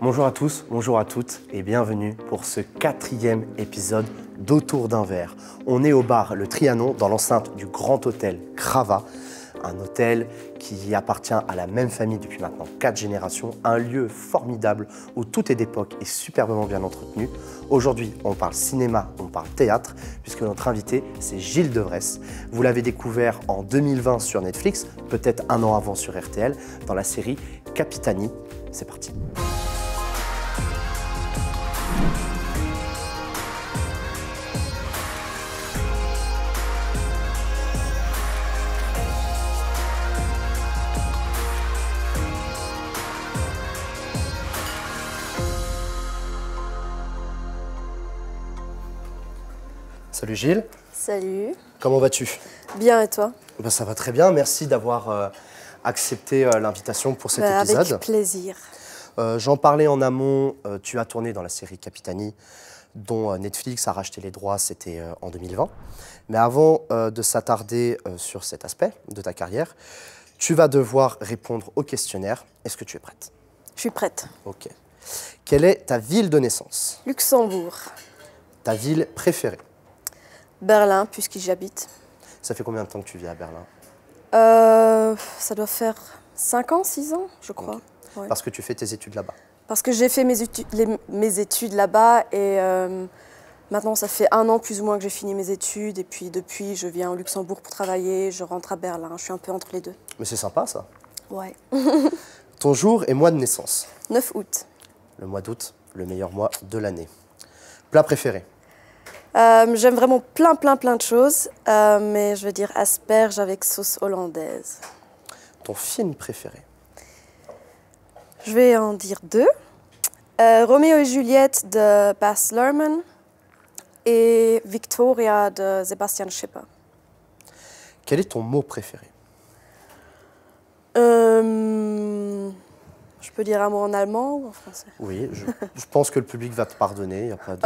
Bonjour à tous, bonjour à toutes et bienvenue pour ce quatrième épisode d'Autour d'un verre. On est au bar Le Trianon dans l'enceinte du grand hôtel Crava, un hôtel qui appartient à la même famille depuis maintenant quatre générations, un lieu formidable où tout est d'époque et superbement bien entretenu. Aujourd'hui, on parle cinéma, on parle théâtre, puisque notre invité, c'est Gilles Devresse. Vous l'avez découvert en 2020 sur Netflix, peut-être un an avant sur RTL, dans la série Capitani. C'est parti. Salut Gilles. Salut. Comment vas-tu Bien et toi ben, Ça va très bien, merci d'avoir euh, accepté euh, l'invitation pour cet bah, épisode. Avec plaisir. Euh, j'en parlais en amont, tu as tourné dans la série Capitani dont Netflix a racheté les droits, c'était en 2020. Mais avant de s'attarder sur cet aspect de ta carrière, tu vas devoir répondre au questionnaire. Est-ce que tu es prête Je suis prête. Ok. Quelle est ta ville de naissance Luxembourg. Ta ville préférée Berlin, puisque j'y habite. Ça fait combien de temps que tu vis à Berlin euh, Ça doit faire 5 ans, 6 ans, je crois. Parce que tu fais tes études là-bas Parce que j'ai fait mes, études, là-bas et euh, maintenant ça fait un an plus ou moins que j'ai fini mes études et puis depuis je viens au Luxembourg pour travailler, je rentre à Berlin, je suis un peu entre les deux. Mais c'est sympa ça Ouais. Ton jour et mois de naissance 9 août. Le mois d'août, le meilleur mois de l'année. Plat préféré euh, j'aime vraiment plein, plein, plein de choses, euh, mais je vais dire asperge avec sauce hollandaise. Ton film préféré Je vais en dire deux. Euh, Roméo et Juliette de Baz Luhrmann et Victoria de Sebastian Schipper. Quel est ton mot préféré euh, je peux dire un mot en allemand ou en français Oui, je, pense que le public va te pardonner, il n'y a pas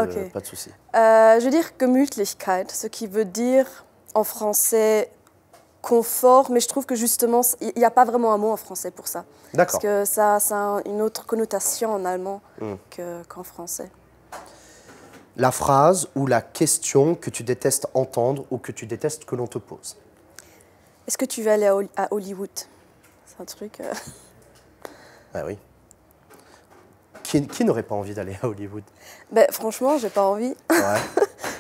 de, souci. Euh, je veux dire gemütlichkeit, ce qui veut dire en français confort, mais je trouve que justement, il n'y a pas vraiment un mot en français pour ça. D'accord. Parce que ça, a une autre connotation en allemand hmm. qu'en français. La phrase ou la question que tu détestes entendre ou que tu détestes que l'on te pose Est-ce que tu veux aller à, Hollywood C'est un truc. Euh, Ah oui. Qui, n'aurait pas envie d'aller à Hollywood ben, Franchement, j'ai pas envie.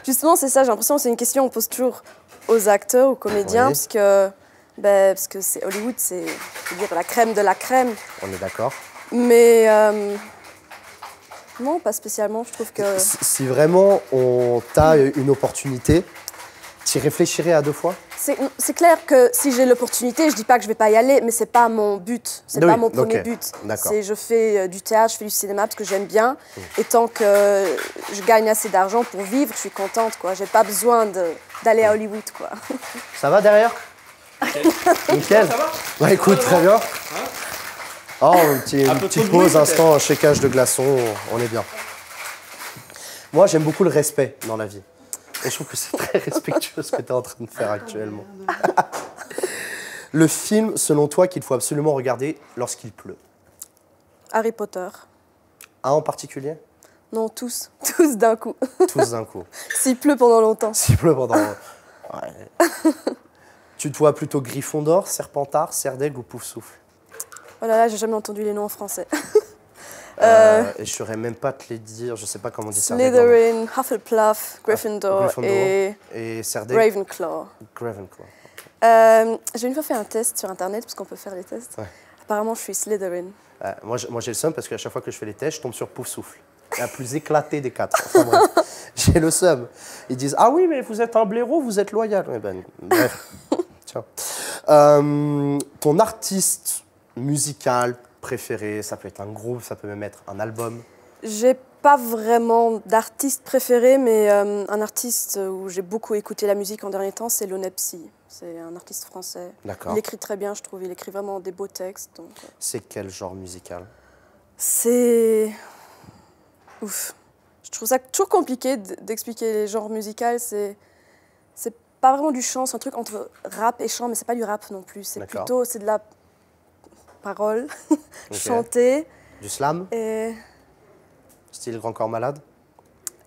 Justement, c'est ça, j'ai l'impression que c'est une question qu'on pose toujours aux acteurs, aux comédiens, parce que, ben, parce que c'est Hollywood, c'est dire la crème de la crème. On est d'accord. Mais euh, non, pas spécialement. Je trouve que si, si vraiment on t'a une opportunité, tu réfléchirais à deux fois C'est clair que si j'ai l'opportunité, je dis pas que je vais pas y aller, mais c'est pas mon but, c'est n'est pas mon premier but. je fais euh, du théâtre, je fais du cinéma parce que j'aime bien, hmm. et tant que euh, je gagne assez d'argent pour vivre, je suis contente Je J'ai pas besoin d'aller à hmm. Hollywood quoi. Ça va derrière Nickel. Ça va bah, écoute, très bien. Hein oh, une, petite, une petite pause, instant, chécage de glaçons, on est bien. Moi, j'aime beaucoup le respect dans la vie je trouve que c'est très respectueux ce que tu es en train de faire ah, actuellement. le film, selon toi, qu'il faut absolument regarder lorsqu'il pleut Harry Potter. Un en particulier Non, tous. Tous d'un coup. tous d'un coup. S'il pleut pendant longtemps. S'il pleut pendant longtemps. tu te vois plutôt d'or, Serpentard, Serdaigle ou Poufsouffle Oh là là, j'ai jamais entendu les noms en français et euh, euh, je ne saurais même pas te les dire, je ne sais pas comment on dit ça. Slytherin, Hufflepuff, ah, Gryffindor, et, Ravenclaw. Ravenclaw. Euh, j'ai une fois fait un test sur Internet, parce qu'on peut faire les tests. Apparemment, je suis Slytherin. moi, j'ai le seum parce qu'à chaque fois que je fais les tests, je tombe sur Poufsouffle, la plus éclatée des quatre. J'ai le seum. Ils disent Ah oui, mais vous êtes un blaireau, vous êtes loyal. Eh ben, bref. Tiens. ton artiste musical, préféré Ça peut être un groupe, ça peut même être un album J'ai pas vraiment d'artiste préféré, mais euh, un artiste où j'ai beaucoup écouté la musique en dernier temps, c'est Lonepsy. C'est un artiste français. Il écrit très bien, je trouve. Il écrit vraiment des beaux textes. Euh. C'est quel genre musical C'est. Ouf. Je trouve ça toujours compliqué d'expliquer les genres musicaux. C'est. C'est pas vraiment du chant, c'est un truc entre rap et chant, mais c'est pas du rap non plus. C'est plutôt. C'est de la paroles, chanter. Du slam et... Style grand corps malade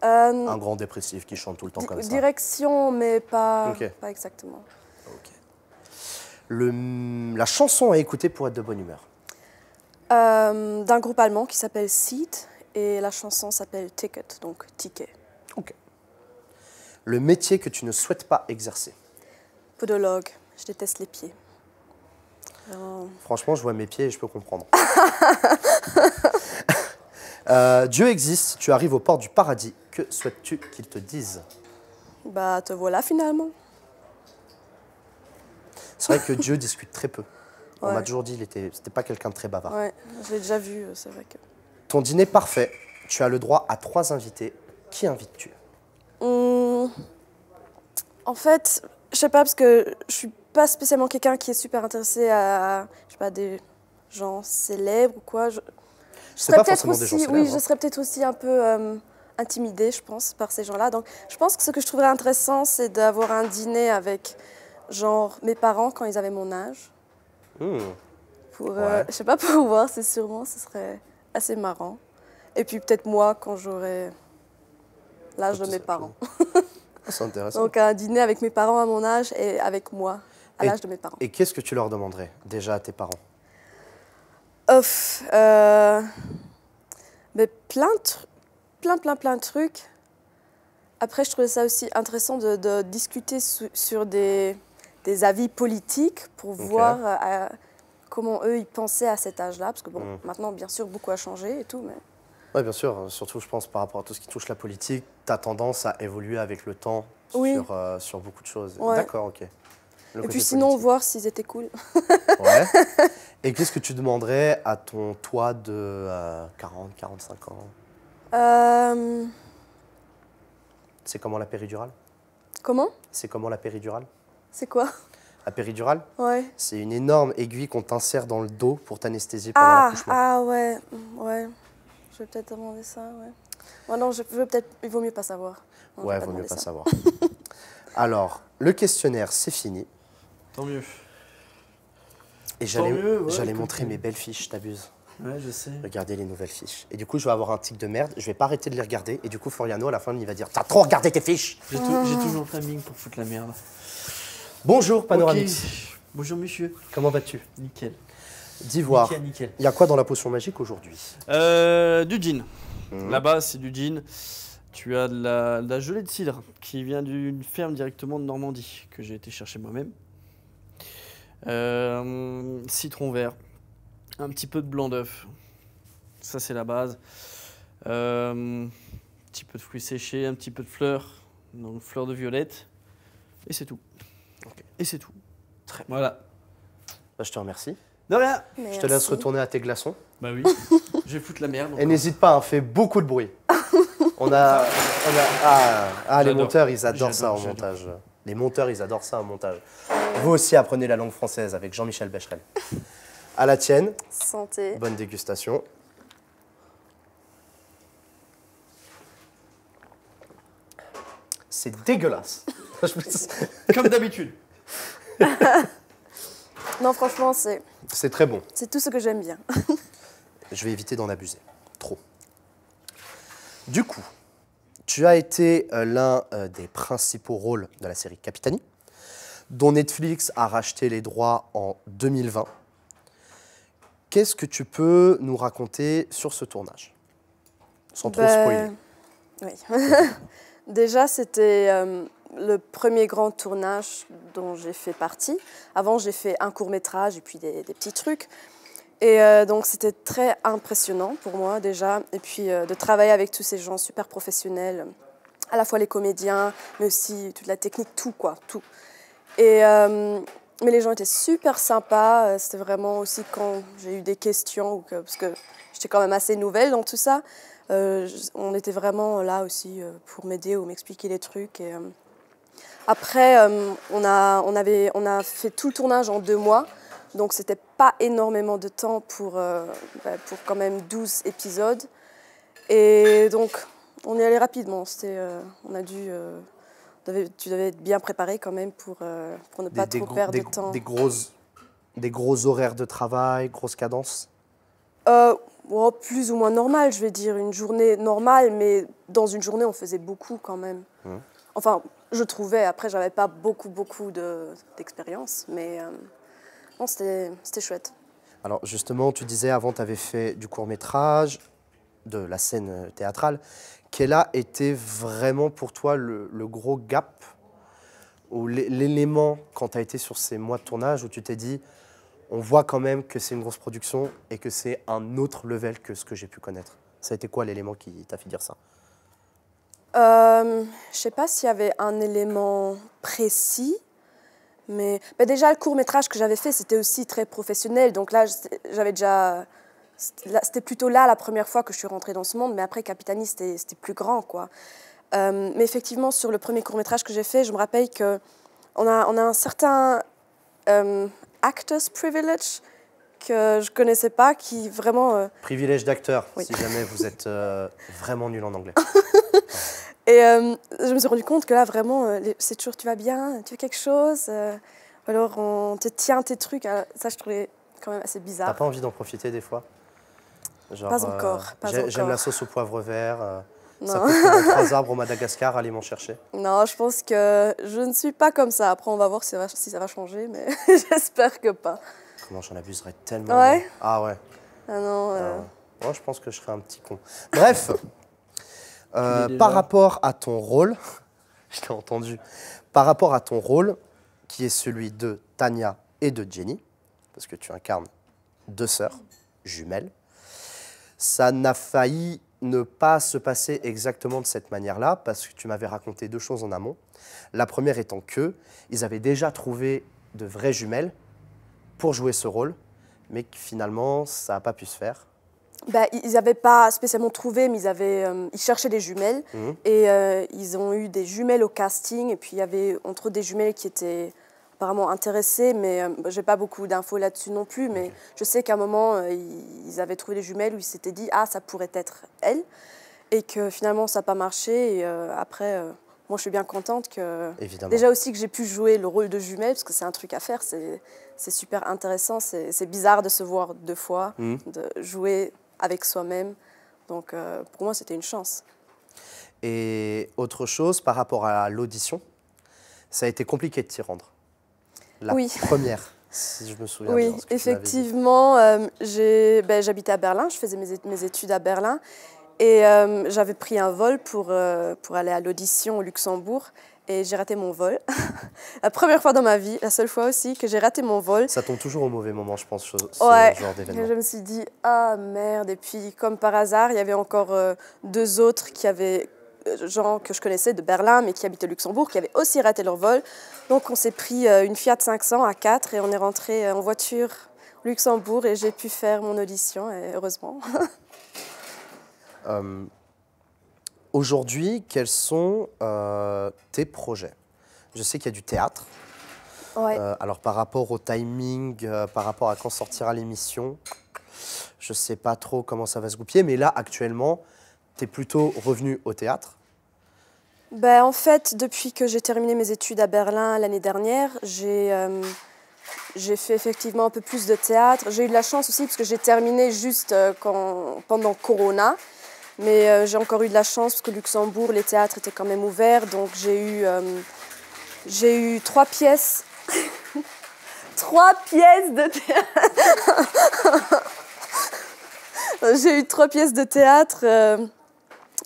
euh, Un grand dépressif qui chante tout le temps comme ça Direction, mais pas, pas exactement. Ok. Le, la chanson à écouter pour être de bonne humeur euh, D'un groupe allemand qui s'appelle Seed et la chanson s'appelle Ticket, donc ticket. Ok. Le métier que tu ne souhaites pas exercer Podologue, je déteste les pieds. Oh. Franchement, je vois mes pieds et je peux comprendre. Euh, Dieu existe, tu arrives au port du paradis. Que souhaites-tu qu'il te dise Bah, te voilà finalement. C'est vrai que Dieu discute très peu. On m'a toujours dit qu'il était... c'était pas quelqu'un de très bavard. Ouais, je l'ai déjà vu, euh, c'est vrai que. Ton dîner parfait, tu as le droit à trois invités. Qui invites-tu mmh. En fait, je sais pas parce que je suis pas spécialement quelqu'un qui est super intéressé à, je sais pas, des gens célèbres ou quoi. Je, serais peut-être aussi, oui, je hein. serais peut-être aussi un peu euh, intimidée, je pense, par ces gens-là. Donc, je pense que ce que je trouverais intéressant, c'est d'avoir un dîner avec, genre, mes parents quand ils avaient mon âge. Je hmm. Pour, euh, je sais pas, pour voir, c'est sûrement, ce serait assez marrant. Et puis peut-être moi quand j'aurai l'âge de mes parents. Ah, c'est intéressant. Donc un dîner avec mes parents à mon âge et avec moi à l'âge de mes parents. Et qu'est-ce que tu leur demanderais déjà à tes parents Ouf, euh, mais plein, plein, plein, plein de trucs. Après, je trouvais ça aussi intéressant de, discuter sur des, des, avis politiques pour voir euh, comment eux, ils pensaient à cet âge-là. Parce que bon, mm. maintenant, bien sûr, beaucoup a changé et tout, mais... Oui, bien sûr. Euh, surtout, je pense, par rapport à tout ce qui touche la politique, tu as tendance à évoluer avec le temps sur, sur beaucoup de choses. D'accord, ok et puis sinon, voir s'ils étaient cool. ouais. Et qu'est-ce que tu demanderais à ton toi de 40, euh, 45 ans euh, C'est comment la péridurale Comment C'est comment la péridurale C'est quoi La péridurale Ouais. C'est une énorme aiguille qu'on t'insère dans le dos pour t'anesthésier pendant ah, l'accouchement. Ah ouais, ouais. Je vais peut-être demander ça, ouais. non, je, peut-être, il vaut mieux pas savoir. ouais, vaut mieux pas savoir. Alors, le questionnaire, c'est fini. Tant mieux. Et j'allais montrer mes belles fiches, t'abuses. Ouais, je sais. Regardez les nouvelles fiches. Et du coup, je vais avoir un tic de merde, je vais pas arrêter de les regarder. Et du coup, Floriano, à la fin, il va dire T'as trop regardé tes fiches J'ai toujours le timing pour foutre la merde. Bonjour, Panoramix. Bonjour, monsieur. Comment vas-tu Nickel. D'ivoire. Nickel, Il y a quoi dans la potion magique aujourd'hui euh, Du jean. Mmh. Là-bas, c'est du jean. Tu as de la gelée de cidre qui vient d'une ferme directement de Normandie que j'ai été chercher moi-même. Euh, citron vert. Un petit peu de blanc d'œuf. Ça, c'est la base. Euh, un petit peu de fruits séchés, un petit peu de fleurs. Donc, fleurs de violette. Et c'est tout. Et c'est tout. Très Voilà. Bah, je te remercie. De rien. Je te laisse retourner à tes glaçons. Bah oui. je vais la merde. Et n'hésite pas, hein, fais beaucoup de bruit. on, a, ah, ah les monteurs, ils adorent ça en montage. Les monteurs, ils adorent ça en montage. Vous aussi apprenez la langue française avec Jean-Michel Becherel. À la tienne. Santé. Bonne dégustation. C'est dégueulasse. Comme d'habitude. non, franchement, c'est. C'est très bon. C'est tout ce que j'aime bien. Je vais éviter d'en abuser. Trop. Du coup, tu as été euh, l'un euh, des principaux rôles de la série Capitani dont Netflix a racheté les droits en 2020. Qu'est-ce que tu peux nous raconter sur ce tournage Sans trop se ben, spoiler. Oui. Déjà, c'était euh, le premier grand tournage dont j'ai fait partie. Avant, j'ai fait un court métrage et puis des, petits trucs. Et euh, donc c'était très impressionnant pour moi déjà. Et puis euh, de travailler avec tous ces gens super professionnels, à la fois les comédiens, mais aussi toute la technique, tout quoi, tout. Et, euh, mais les gens étaient super sympas. Euh, c'était vraiment aussi quand j'ai eu des questions, parce que j'étais quand même assez nouvelle dans tout ça. Euh, on était vraiment là aussi pour m'aider ou m'expliquer les trucs. après, on, a, on, avait, on a fait tout le tournage en deux mois. Donc, c'était pas énormément de temps pour, bah, pour quand même 12 épisodes. Et donc, on est allé rapidement. on a dû tu devais être bien préparé quand même pour, euh, pour ne pas trop perdre de temps. Des grosses, des gros horaires de travail, grosse cadence euh, oh, Plus ou moins normal, je vais dire. Une journée normale, mais dans une journée, on faisait beaucoup quand même. Hein. Enfin, je trouvais. Après, j'avais pas beaucoup, beaucoup d'expérience, mais euh, c'était chouette. Alors justement, tu disais avant, tu avais fait du court métrage, de la scène théâtrale quel a été vraiment pour toi le, gros gap ou l'élément quand tu as été sur ces mois de tournage où tu t'es dit on voit quand même que c'est une grosse production et que c'est un autre level que ce que j'ai pu connaître Ça a été quoi l'élément qui t'a fait dire ça euh, Je sais pas s'il y avait un élément précis. Mais, mais déjà, le court métrage que j'avais fait, c'était aussi très professionnel. Donc là, j'avais déjà c'était plutôt là la première fois que je suis rentrée dans ce monde, mais après Capitanie, c'était plus grand, quoi. Euh, mais effectivement, sur le premier court métrage que j'ai fait, je me rappelle que on a, on a un certain euh, actors privilege que je connaissais pas, qui vraiment euh, privilège d'acteur. Si jamais vous êtes vraiment nul en anglais. Et je me suis rendu compte que là, vraiment, c'est toujours tu vas bien, tu veux quelque chose, alors on te tient tes trucs. Ah, ça, je trouvais quand même assez bizarre. T'as pas envie d'en profiter des fois pas euh, encore. J'aime la sauce au poivre vert. Euh, ça peut trois arbres au Madagascar, allez m'en chercher. Non, je pense que je ne suis pas comme ça. Après, on va voir si ça va, si ça va changer, mais j'espère que pas. Comment j'en abuserais tellement. Ah ouais. Ah non. Ah euh. moi, je pense que je serais un petit con. Bref, par rapport à ton rôle, je t'ai entendu, par rapport à ton rôle, qui est celui de Tania et de Jenny, parce que tu incarnes deux sœurs jumelles ça n'a failli ne pas se passer exactement de cette manière-là, parce que tu m'avais raconté deux choses en amont. La première étant que ils avaient déjà trouvé de vraies jumelles pour jouer ce rôle, mais finalement, ça n'a pas pu se faire. Bah, ils n'avaient pas spécialement trouvé, mais ils, avaient, euh, ils cherchaient des jumelles. Mhm. Et euh, ils ont eu des jumelles au casting. Et puis, il y avait entre autres des jumelles qui étaient apparemment intéressé mais je euh, j'ai pas beaucoup d'infos là-dessus non plus. Mais je sais qu'à un moment, euh, ils avaient trouvé des jumelles où ils s'étaient dit ah ça pourrait être elle, et que finalement ça n'a pas marché. Et euh, après, moi je suis bien contente que Évidemment. déjà aussi que j'ai pu jouer le rôle de jumelle parce que c'est un truc à faire, c'est super intéressant, c'est bizarre de se voir deux fois, mmh. de jouer avec soi-même. Donc pour moi c'était une chance. Et autre chose par rapport à l'audition, ça a été compliqué de s'y rendre la oui. première. Si je me souviens oui, effectivement, euh, ben, j'habitais à Berlin, je faisais mes études à Berlin et euh, j'avais pris un vol pour, euh, pour aller à l'audition au Luxembourg et j'ai raté mon vol. la première fois dans ma vie, la seule fois aussi que j'ai raté mon vol. Ça tombe toujours au mauvais moment, je pense, ce genre d'événement. Je me suis dit, ah merde, et puis comme par hasard, il y avait encore deux autres qui avaient euh, gens que je connaissais de Berlin, mais qui habitaient Luxembourg, qui avaient aussi raté leur vol. Donc on s'est pris euh, une Fiat 500 à 4 et on est rentré euh, en voiture au Luxembourg et j'ai pu faire mon audition, et heureusement. Aujourd'hui, quels sont tes projets Je sais qu'il y a du théâtre. alors par rapport au timing, par rapport à quand sortira l'émission, je ne sais pas trop comment ça va se goupiller, mais là actuellement, T'es plutôt revenu au théâtre ben, En fait, depuis que j'ai terminé mes études à Berlin l'année dernière, euh, j'ai fait effectivement un peu plus de théâtre. J'ai eu de la chance aussi parce que j'ai terminé juste euh, quand, pendant Corona. Mais euh, j'ai encore eu de la chance parce que Luxembourg, les théâtres étaient quand même ouverts. Donc j'ai eu, j'ai eu trois pièces. trois pièces de théâtre. j'ai eu trois pièces de théâtre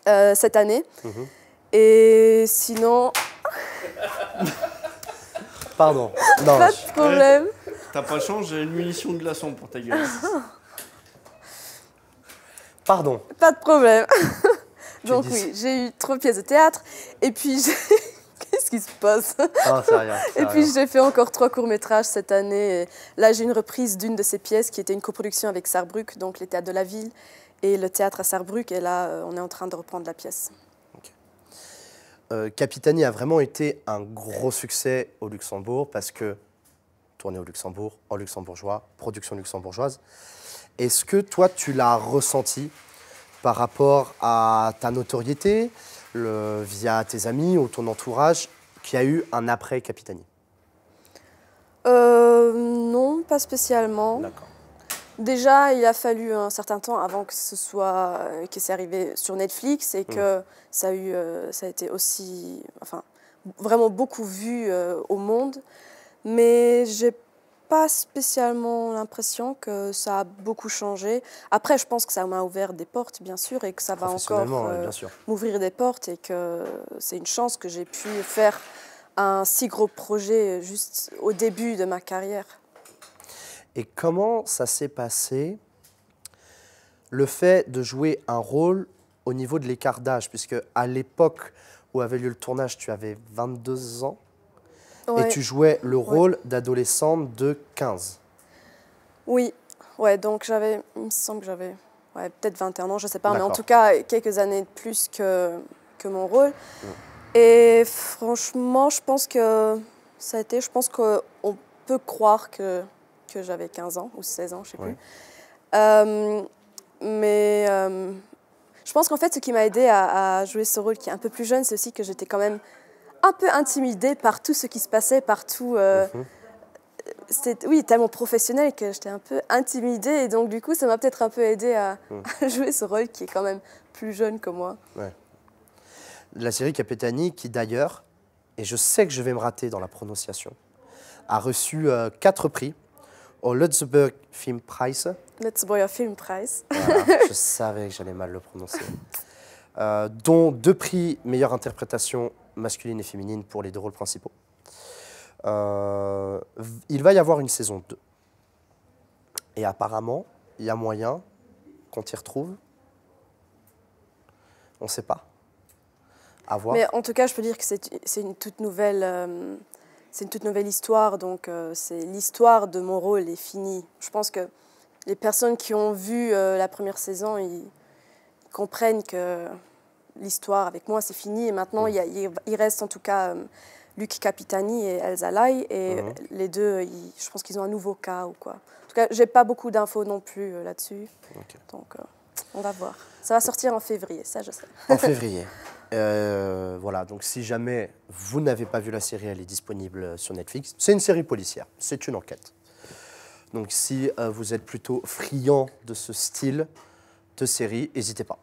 euh, cette année. Mhm. Et sinon. Pardon. Pas de problème. T'as pas changé une munition de glaçon pour ta gueule. Pardon. Pas de problème. Donc oui, j'ai eu trois pièces de théâtre et puis qu'est-ce qui se passe ah, rien, Et puis j'ai fait encore trois courts-métrages cette année. là, j'ai une reprise d'une de ces pièces qui était une coproduction avec Sarbruck, donc les théâtres de la ville, et le théâtre à Sarrebruck. Et là, euh, on est en train de reprendre la pièce. Euh, Capitani a vraiment été un gros succès au Luxembourg parce que tournée au Luxembourg, en luxembourgeois, production luxembourgeoise. Est-ce que toi, tu l'as ressenti par rapport à ta notoriété, via tes amis ou ton entourage, qui a eu un après Capitani euh, Non, pas spécialement. D'accord. Déjà, il a fallu un certain temps avant que ce soit euh, que c'est arrivé sur Netflix et mm. que ça a eu, euh, ça a été aussi, enfin, vraiment beaucoup vu euh, au monde. Mais j'ai pas spécialement l'impression que ça a beaucoup changé. Après, je pense que ça m'a ouvert des portes, bien sûr, et que ça va encore m'ouvrir des portes, et que c'est une chance que j'ai pu faire un si gros projet juste au début de ma carrière. Et comment ça s'est passé, le fait de jouer un rôle au niveau de l'écart d'âge Puisque à l'époque où avait lieu le tournage, tu avais 22 ans et tu jouais le rôle d'adolescente de 15. Oui, ouais, donc j'avais, il me semble que j'avais ouais, peut-être 21 ans, je sais pas, mais en tout cas quelques années de plus que, que mon rôle. Mm. Et franchement, je pense que ça a été, je pense qu'on peut croire que que j'avais 15 ans ou 16 ans, je sais plus. Euh, mais euh, je pense qu'en fait, ce qui m'a aidé à, jouer ce rôle qui est un peu plus jeune, c'est aussi que j'étais quand même un peu intimidée par tout ce qui se passait, partout. tout. Euh, mhm. Oui, tellement professionnel que j'étais un peu intimidée. Et donc, du coup, ça m'a peut-être un peu aidé à, mhm. jouer ce rôle qui est quand même plus jeune que moi. La série Capitani, qui d'ailleurs, et je sais que je vais me rater dans la prononciation, a reçu quatre prix au oh, Film Prize. Lützburger Film Prize. je savais que j'allais mal le prononcer. Euh, dont deux prix meilleure interprétation masculine et féminine pour les deux rôles principaux. Euh, il va y avoir une saison 2. Et apparemment, il y a moyen qu'on t'y retrouve. On ne sait pas. À Mais en tout cas, je peux dire que c'est une toute nouvelle. Euh, c'est une toute nouvelle histoire, donc euh, c'est l'histoire de mon rôle est finie. Je pense que les personnes qui ont vu euh, la première saison, ils comprennent que l'histoire avec moi c'est fini et maintenant mm. il, reste en tout cas euh, Luc Capitani et Elsa Lai et mm-hmm. les deux, je pense qu'ils ont un nouveau cas ou quoi. En tout cas, j'ai pas beaucoup d'infos non plus là-dessus, donc on va voir. Ça va sortir en février, ça je sais. En février. Euh, voilà, donc si jamais vous n'avez pas vu la série, elle est disponible sur Netflix. C'est une série policière, c'est une enquête. Donc si euh, vous êtes plutôt friand de ce style de série, n'hésitez pas.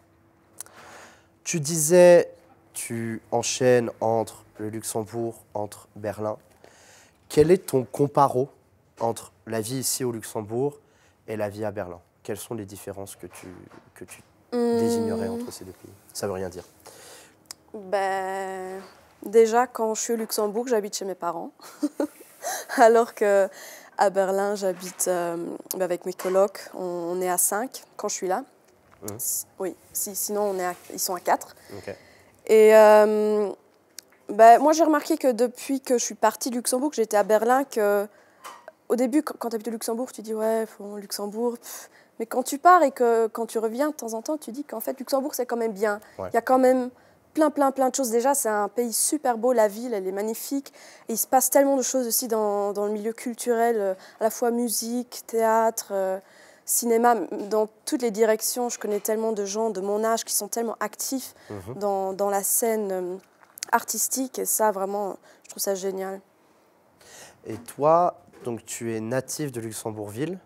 Tu disais, tu enchaînes entre le Luxembourg, entre Berlin. Quel est ton comparo entre la vie ici au Luxembourg et la vie à Berlin Quelles sont les différences que tu, que tu mmh. désignerais entre ces deux pays Ça veut rien dire ben, Déjà, quand je suis au Luxembourg, j'habite chez mes parents. Alors que à Berlin, j'habite euh, avec mes colocs. On, est à 5 quand je suis là. Mhm. Oui, si, sinon on est ils sont à 4. Et euh, ben, moi, j'ai remarqué que depuis que je suis partie de Luxembourg, j'étais à Berlin, que au début, quand tu habites au Luxembourg, tu dis ouais, Luxembourg. Mais quand tu pars et que quand tu reviens de temps en temps, tu dis qu'en fait, Luxembourg, c'est quand même bien. Il y a quand même plein, plein, plein de choses. Déjà, c'est un pays super beau, la ville, elle est magnifique. Et il se passe tellement de choses aussi dans, dans le milieu culturel, euh, à la fois musique, théâtre, euh, cinéma, dans toutes les directions. Je connais tellement de gens de mon âge qui sont tellement actifs mhm. dans, dans, la scène euh, artistique. Et ça, vraiment, je trouve ça génial. Et toi, donc tu es natif de Luxembourgville,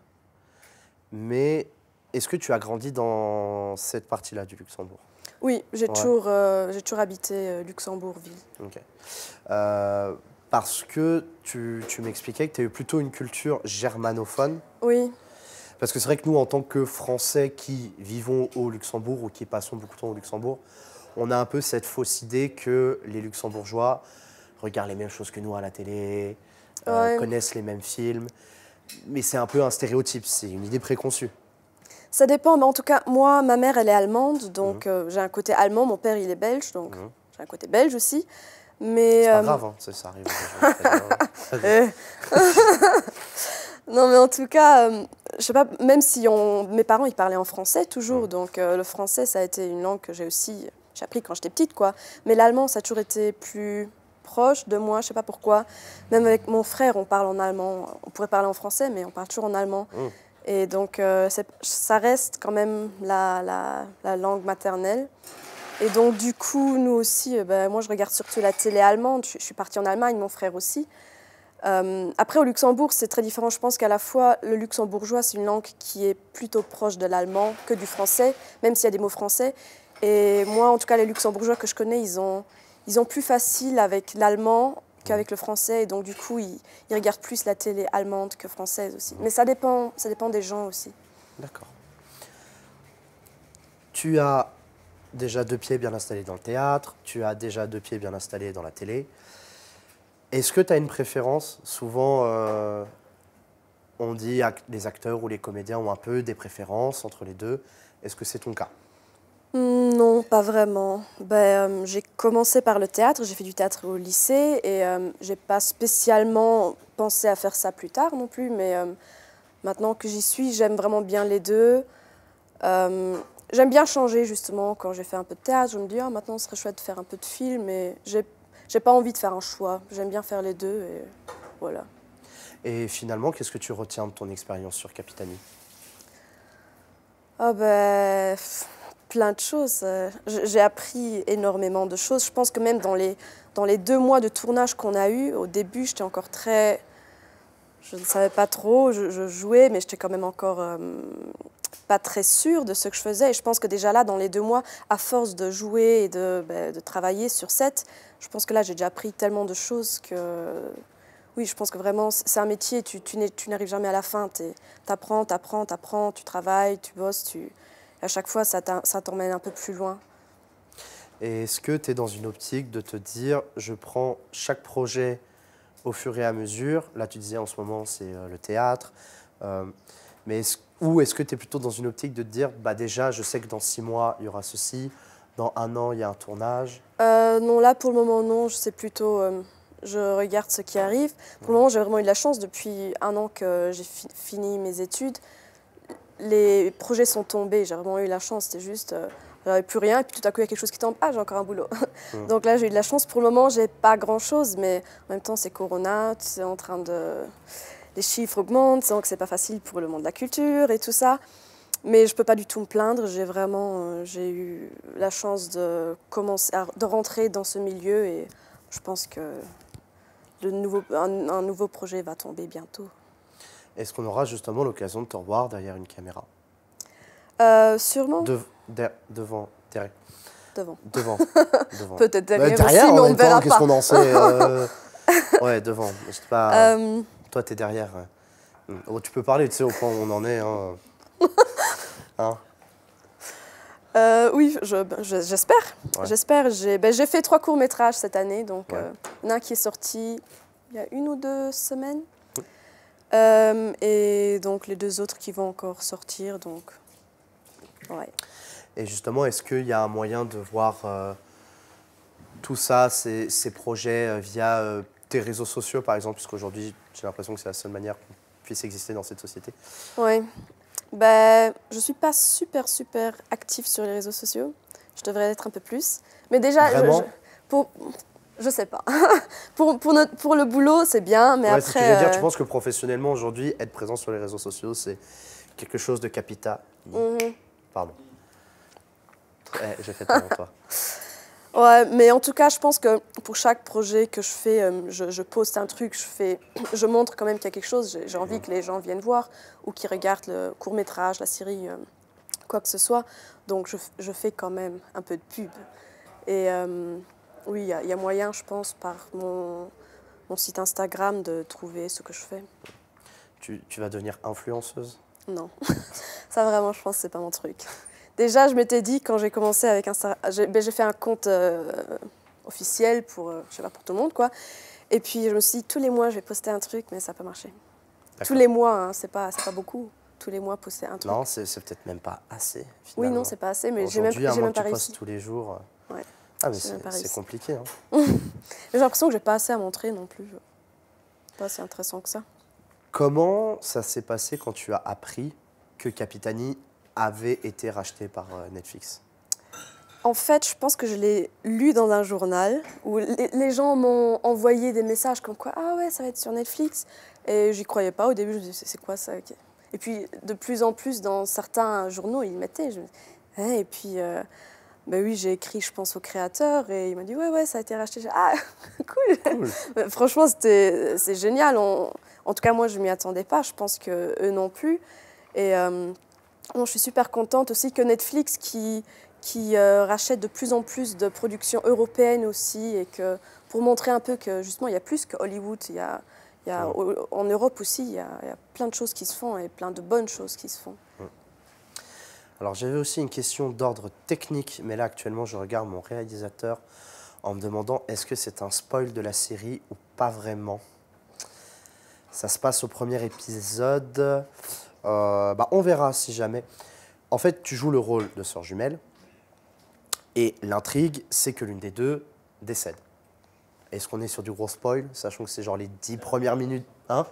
mais est-ce que tu as grandi dans cette partie-là du Luxembourg oui, j'ai toujours, euh, j'ai toujours habité euh, Luxembourg-Ville. Euh, parce que tu, tu m'expliquais que tu eu plutôt une culture germanophone. Oui. Parce que c'est vrai que nous, en tant que Français qui vivons au Luxembourg ou qui passons beaucoup de temps au Luxembourg, on a un peu cette fausse idée que les Luxembourgeois regardent les mêmes choses que nous à la télé, connaissent les mêmes films. Mais c'est un peu un stéréotype, c'est une idée préconçue. Ça dépend, mais en tout cas, moi, ma mère, elle est allemande, donc mmh. euh, j'ai un côté allemand, mon père, il est belge, donc mmh. j'ai un côté belge aussi. Mais, c'est pas euh, grave, hein, ça, arrive. Euh, non, mais en tout cas, je sais pas, même si mes parents, ils parlaient en français toujours, mmh. donc le français, ça a été une langue que j'ai aussi, j'ai appris quand j'étais petite, quoi. Mais l'allemand, ça a toujours été plus proche de moi, je sais pas pourquoi. Même avec mon frère, on parle en allemand. On pourrait parler en français, mais on parle toujours en allemand. Et donc, euh, ça reste quand même la, la, langue maternelle. Et donc, du coup, nous aussi, euh, ben, moi, je regarde surtout la télé allemande. Je, suis partie en Allemagne, mon frère aussi. Euh, après, au Luxembourg, c'est très différent. Je pense qu'à la fois, le luxembourgeois, c'est une langue qui est plutôt proche de l'allemand que du français, même s'il y a des mots français. Et moi, en tout cas, les luxembourgeois que je connais, ils ont, ils ont plus facile avec l'allemand qu'avec le français. Et donc, du coup, ils, regardent plus la télé allemande que française aussi. Mais ça dépend, ça dépend des gens aussi. D'accord. Tu as déjà deux pieds bien installés dans le théâtre, tu as déjà deux pieds bien installés dans la télé. Est-ce que tu as une préférence Souvent, euh, on dit que les acteurs ou les comédiens ont un peu des préférences entre les deux. Est-ce que c'est ton cas Mm, non, pas vraiment. Ben, euh, j'ai commencé par le théâtre, j'ai fait du théâtre au lycée et je euh, j'ai pas spécialement pensé à faire ça plus tard non plus, mais euh, maintenant que j'y suis, j'aime vraiment bien les deux. j'aime bien changer justement quand j'ai fait un peu de théâtre, je me dis ah, maintenant ce serait chouette de faire un peu de film, mais j'ai, pas envie de faire un choix, j'aime bien faire les deux et voilà. Et finalement, qu'est-ce que tu retiens de ton expérience sur Capitanie Ah ben plein de choses. Euh, j'ai appris énormément de choses. Je pense que même dans les, dans les deux mois de tournage qu'on a eu, au début, j'étais encore très. Je ne savais pas trop, je, jouais, mais j'étais quand même encore euh, pas très sûre de ce que je faisais. Et je pense que déjà là, dans les deux mois, à force de jouer et de, ben, de travailler sur set, je pense que là, j'ai déjà appris tellement de choses que. Oui, je pense que vraiment, c'est un métier, tu, n'arrives jamais à la fin. Tu apprends, tu apprends, tu apprends, tu travailles, tu bosses, tu à chaque fois, ça t'emmène un peu plus loin. Et est-ce que tu es dans une optique de te dire, je prends chaque projet au fur et à mesure Là, tu disais en ce moment, c'est euh, le théâtre. Euh, mais est ou est-ce que tu es plutôt dans une optique de te dire, bah déjà, je sais que dans six mois, il y aura ceci, dans un an, il y a un tournage euh, Non, là, pour le moment, non. sais plutôt, je regarde ce qui arrive. Pour le moment, j'ai vraiment eu de la chance depuis un an que j'ai fini mes études les projets sont tombés. J'ai vraiment eu la chance. C'était juste, euh, j'avais plus rien. Et puis tout à coup, il y a quelque chose qui tombe. Ah, j'ai encore un boulot. Mmh. Donc là, j'ai eu de la chance. Pour le moment, j'ai pas grand-chose. Mais en même temps, c'est Corona. C'est en train de. Les chiffres augmentent. Donc c'est pas facile pour le monde de la culture et tout ça. Mais je peux pas du tout me plaindre. J'ai vraiment. Euh, j'ai eu la chance de, commencer de rentrer dans ce milieu. Et je pense que. un nouveau projet va tomber bientôt. Est-ce qu'on aura justement l'occasion de te revoir derrière une caméra euh, Sûrement. devant, Devant. Devant. Peut-être derrière, aussi, bah, mais on ne verra Qu'est-ce qu'on en sait euh, Ouais, devant. pas. Euh, Toi, t'es derrière. Hmm. Oh, tu peux parler, tu sais, au point où on en est. Hein. hein oui, ben, j'espère. J'espère. Ben, j'ai fait trois courts-métrages cette année. Donc, un qui est sorti il y a une ou deux semaines. Euh, et donc les deux autres qui vont encore sortir. Donc, ouais. Et justement, est-ce qu'il y a un moyen de voir euh, tout ça, ces, ces projets, euh, via tes réseaux sociaux, par exemple Puisqu'aujourd'hui, j'ai l'impression que c'est la seule manière qu'on puisse exister dans cette société. Oui. Ben, bah, je ne suis pas super, super active sur les réseaux sociaux. Je devrais être un peu plus. Mais déjà, pour, je sais pas. pour, pour, notre, pour, le boulot, c'est bien, mais après. je veux dire, euh, tu penses que professionnellement, aujourd'hui, être présent sur les réseaux sociaux, c'est quelque chose de capital mm-hmm. Pardon. Eh, j'ai fait ton toi. Ouais, mais en tout cas, je pense que pour chaque projet que je fais, euh, je, poste un truc, je, fais, je montre quand même qu'il y a quelque chose, j'ai envie mm-hmm. que les gens viennent voir ou qu'ils regardent le court métrage, la série, euh, quoi que ce soit. Donc je, je fais quand même un peu de pub. Et. Oui, il y, a moyen, je pense, par mon, site Instagram de trouver ce que je fais. Tu, vas devenir influenceuse Non. Ça, vraiment, je pense que ce pas mon truc. Déjà, je m'étais dit, quand j'ai commencé avec Instagram, ben, j'ai fait un compte euh, officiel pour, euh, je sais pour tout le monde, quoi. Et puis, je me suis dit, tous les mois, je vais poster un truc, mais ça n'a pas marché. Tous les mois, hein, c'est pas, pas beaucoup tous les mois poster un truc. Non, c'est peut-être même pas assez. Finalement. Oui, non, c'est pas assez, mais j'ai même, même pas réussi. tous les jours. Euh, ouais. Ah, mais c'est compliqué. Hein. J'ai l'impression que j'ai pas assez à montrer non plus. Pas assez intéressant que ça. Comment ça s'est passé quand tu as appris que Capitani avait été racheté par euh, Netflix En fait, je pense que je l'ai lu dans un journal où les gens m'ont envoyé des messages comme quoi Ah ouais, ça va être sur Netflix. Et j'y croyais pas. Au début, je me disais C'est quoi ça Et puis, de plus en plus, dans certains journaux, ils mettaient. Je hein, et puis. Euh, ben oui, j'ai écrit, je pense, au créateur, et il m'a dit, ouais, ouais, ça a été racheté. ah, cool, bah, Franchement, c'est génial. en tout cas, moi, je ne m'y attendais pas, je pense que eux non plus. Et euh, je suis super contente aussi que Netflix, qui, qui euh, rachète de plus en plus de productions européennes aussi, et que pour montrer un peu que, justement, il y a plus que Hollywood, il y a, il y a, en Europe aussi, il y, a, plein de choses qui se font, et plein de bonnes choses qui se font. Alors j'avais aussi une question d'ordre technique, mais là actuellement je regarde mon réalisateur en me demandant est-ce que c'est un spoil de la série ou pas vraiment. Ça se passe au premier épisode. Euh, bah, on verra si jamais. En fait, tu joues le rôle de sœur jumelle. Et l'intrigue, c'est que l'une des deux décède. Est-ce qu'on est sur du gros spoil, sachant que c'est genre les dix premières minutes Hein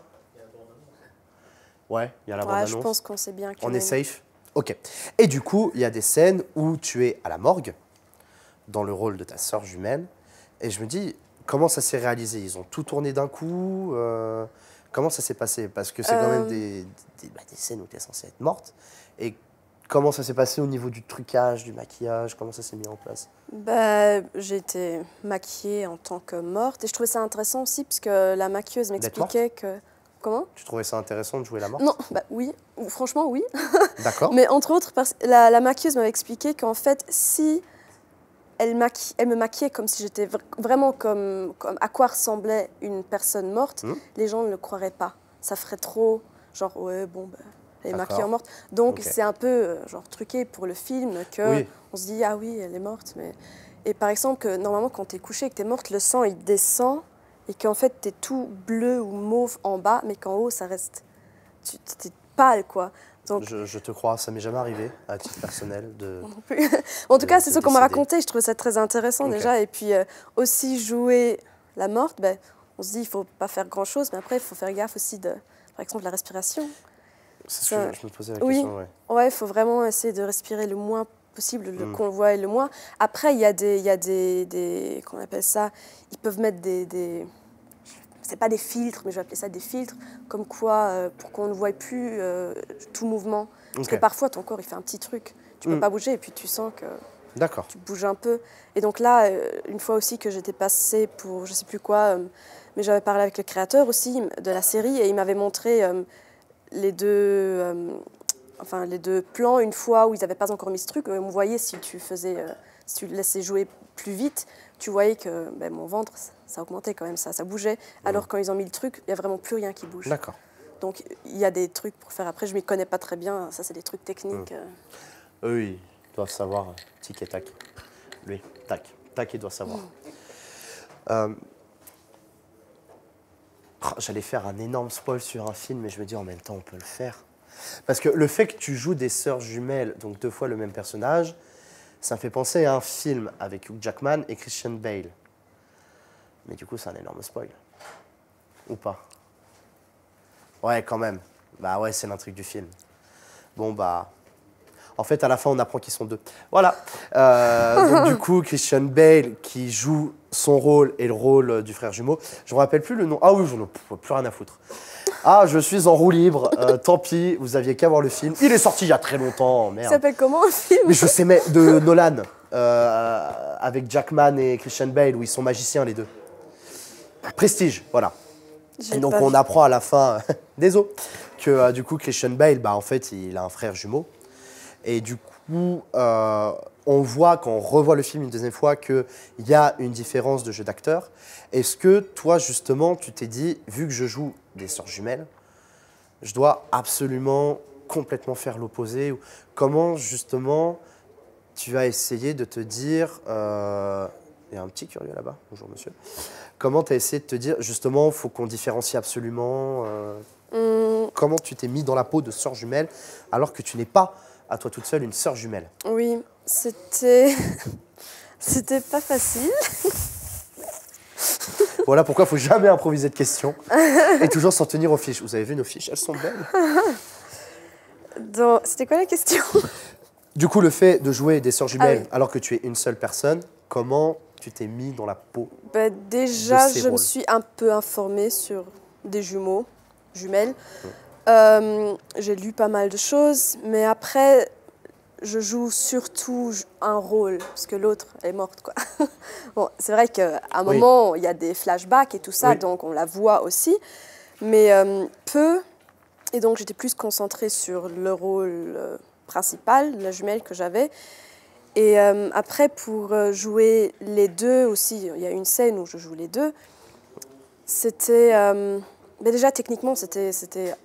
Ouais, il y a la bande-annonce. Je pense qu'on sait bien qu'on On est safe Ok. Et du coup, il y a des scènes où tu es à la morgue, dans le rôle de ta sœur jumelle, et je me dis, comment ça s'est réalisé Ils ont tout tourné d'un coup euh, Comment ça s'est passé Parce que c'est quand même euh. bah, des, scènes où tu es censée être morte. Et comment ça s'est passé au niveau du trucage, du maquillage Comment ça s'est mis en place bah, J'ai été maquillée en tant que morte. Et je trouvais ça intéressant aussi, puisque la maquilleuse m'expliquait que... Comment Tu trouvais ça intéressant de jouer la mort Non, bah oui, franchement oui. D'accord. Mais entre autres, parce que la, maquilleuse m'avait expliqué qu'en fait, si elle, elle me maquillait comme si j'étais vraiment comme, comme, à quoi ressemblait une personne morte, hmm. les gens ne le croiraient pas. Ça ferait trop, genre, ouais, bon, bah, elle est maquillée en morte. Donc c'est un peu euh, genre truqué pour le film que on se dit, ah oui, elle est morte. Mais... Et par exemple, que, normalement, quand tu es couché et que tu es morte, le sang, il descend et qu'en fait, tu es tout bleu ou mauve en bas, mais qu'en haut, ça reste. Tu es pâle, quoi. Je, te crois, ça m'est jamais arrivé à titre personnel. De, en tout cas, c'est ce qu'on m'a raconté, je trouvais ça très intéressant déjà. Et puis euh, aussi jouer la morte, ben, on se dit il faut pas faire grand-chose, mais après il faut faire gaffe aussi de, par exemple, la respiration. C'est ce que je me posais la question. Oui, il faut vraiment essayer de respirer le moins possible mm. le convoi et le moins. Après, il y a des, il y a des, qu'on appelle ça, ils peuvent mettre des, c'est pas des filtres, mais je vais appeler ça des filtres, comme quoi euh, pour qu'on ne voit plus euh, tout mouvement. Parce que parfois ton corps il fait un petit truc, tu peux mm. pas bouger et puis tu sens que tu bouges un peu. Et donc là, euh, une fois aussi que j'étais passée pour je sais plus quoi, mais j'avais parlé avec le créateur aussi de la série et il m'avait montré les deux enfin les deux plans, une fois où ils n'avaient pas encore mis ce truc, euh, on voyait si tu faisais, euh, si tu laissais jouer plus vite, tu voyais que ben, mon ventre, ça augmentait quand même, ça, ça bougeait. Alors mm. quand ils ont mis le truc, il n'y a vraiment plus rien qui bouge. D'accord. Donc il y a des trucs pour faire après, je m'y connais pas très bien, ça c'est des trucs techniques. Oui, mm. euh. Eux, ils doivent savoir tic et tac. Lui, tac. Tac, il doit savoir. Mm. Oh, j'allais faire un énorme spoil sur un film, mais je me dis en même temps on peut le faire. Parce que le fait que tu joues des sœurs jumelles, donc deux fois le même personnage, ça me fait penser à un film avec Hugh Jackman et Christian Bale. Mais du coup, c'est un énorme spoil. Ou pas Ouais, quand même. Bah ouais, c'est l'intrigue du film. Bon, bah. En fait, à la fin, on apprend qu'ils sont deux. Voilà. Euh, donc, du coup, Christian Bale, qui joue son rôle et le rôle du frère jumeau. Je ne me rappelle plus le nom. Ah oui, je n'en plus rien à foutre. Ah, je suis en roue libre, euh, tant pis, vous aviez qu'à voir le film. Il est sorti il y a très longtemps, merde. Il s'appelle comment le film Mais je sais, mais de Nolan, euh, avec Jackman et Christian Bale, où ils sont magiciens les deux. Prestige, voilà. Et donc on apprend à la fin, des désolé, que euh, du coup Christian Bale, bah en fait, il a un frère jumeau. Et du coup, on voit quand on revoit le film une deuxième fois qu'il y a une différence de jeu d'acteur. Est-ce que toi, justement, tu t'es dit, vu que je joue des sœurs jumelles, je dois absolument complètement faire l'opposé Comment justement tu vas essayer de te dire, euh, il y a un petit curieux là-bas, bonjour monsieur, comment tu as essayé de te dire justement, faut qu'on différencie absolument euh, hum. Comment tu t'es mis dans la peau de sœur jumelle alors que tu n'es pas à toi toute seule une sœur jumelle Oui, c'était... c'était pas facile. Voilà pourquoi il faut jamais improviser de questions et toujours s'en tenir aux fiches. Vous avez vu nos fiches, elles sont belles. Donc, C'était quoi la question Du coup, le fait de jouer des sœurs jumelles ah alors que tu es une seule personne, comment tu t'es mis dans la peau bah, Déjà, je me suis un peu informée sur des jumeaux, jumelles. Euh, j'ai lu pas mal de choses, mais après, je joue surtout un rôle, parce que l'autre est morte. Quoi. bon, c'est vrai qu'à un moment, il y a des flashbacks et tout ça, donc on la voit aussi, mais euh, peu. Et donc j'étais plus concentrée sur le rôle euh, principal, la jumelle que j'avais. Et euh, après, pour jouer les deux aussi, il y a une scène où je joue les deux. C'était. mais déjà, techniquement, c'était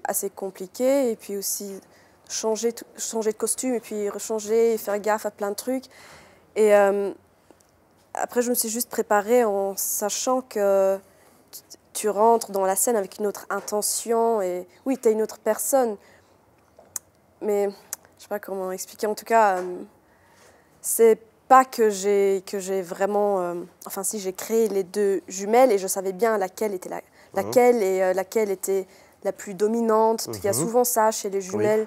assez compliqué. Et puis aussi, changer, changer de costume et puis rechanger et faire gaffe à plein de trucs. Et euh, après, je me suis juste préparée en sachant que tu rentres dans la scène avec une autre intention et oui, tu es une autre personne. Mais je sais pas comment expliquer. En tout cas, ce euh, c'est pas que j'ai que j'ai vraiment. Euh, enfin, si j'ai créé les deux jumelles et je savais bien laquelle était la, mhm. laquelle et laquelle était la plus dominante. Il y a mhm. souvent ça chez les jumelles.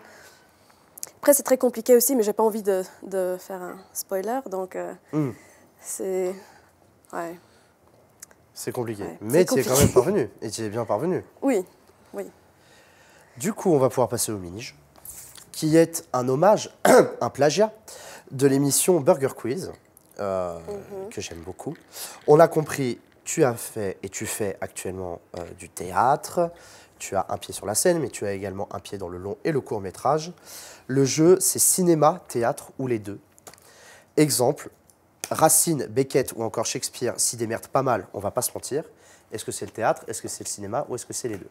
Après, c'est très compliqué aussi, mais j'ai pas envie de, faire un spoiler, donc euh, hmm. c'est. Ouais. C'est compliqué. mais tu es quand même parvenu. Et tu es bien parvenu. Oui, oui. Du coup, on va pouvoir passer au mini qui est un hommage, un plagiat de l'émission Burger Quiz, euh, mhm. que j'aime beaucoup. On a compris, tu as fait et tu fais actuellement euh, du théâtre, tu as un pied sur la scène, mais tu as également un pied dans le long et le court métrage. Le jeu, c'est cinéma, théâtre ou les deux. Exemple, Racine, Beckett ou encore Shakespeare s'y démerdent pas mal, on va pas se mentir. Est-ce que c'est le théâtre, est-ce que c'est le cinéma ou est-ce que c'est les deux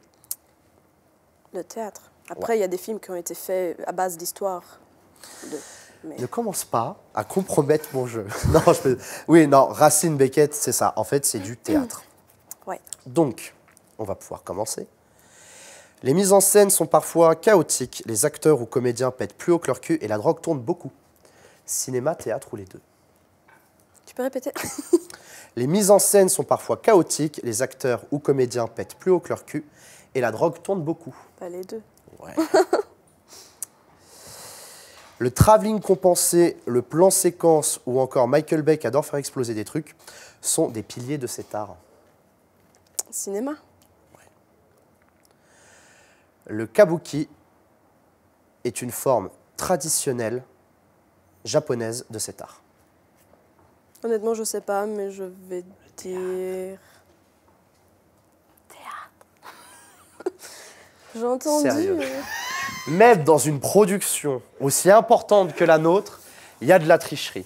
Le théâtre. Après, il y a des films qui ont été faits à base d'histoire. Ne commence pas à compromettre mon jeu. non, Oui, non, Racine Beckett, c'est ça. En fait, c'est du théâtre. Donc, on va pouvoir commencer. Les mises en scène sont parfois chaotiques, les acteurs ou comédiens pètent plus haut que leur cul et la drogue tourne beaucoup. Cinéma, théâtre ou les deux Tu peux répéter Les mises en scène sont parfois chaotiques, les acteurs ou comédiens pètent plus haut que leur cul et la drogue tourne beaucoup. les deux. Ouais. le travelling compensé, le plan séquence ou encore Michael Beck adore faire exploser des trucs sont des piliers de cet art. Cinéma le kabuki est une forme traditionnelle japonaise de cet art. Honnêtement, je sais pas, mais je vais dire. Théâtre. J'ai entendu. Sérieux. Même dans une production aussi importante que la nôtre, il y a de la tricherie.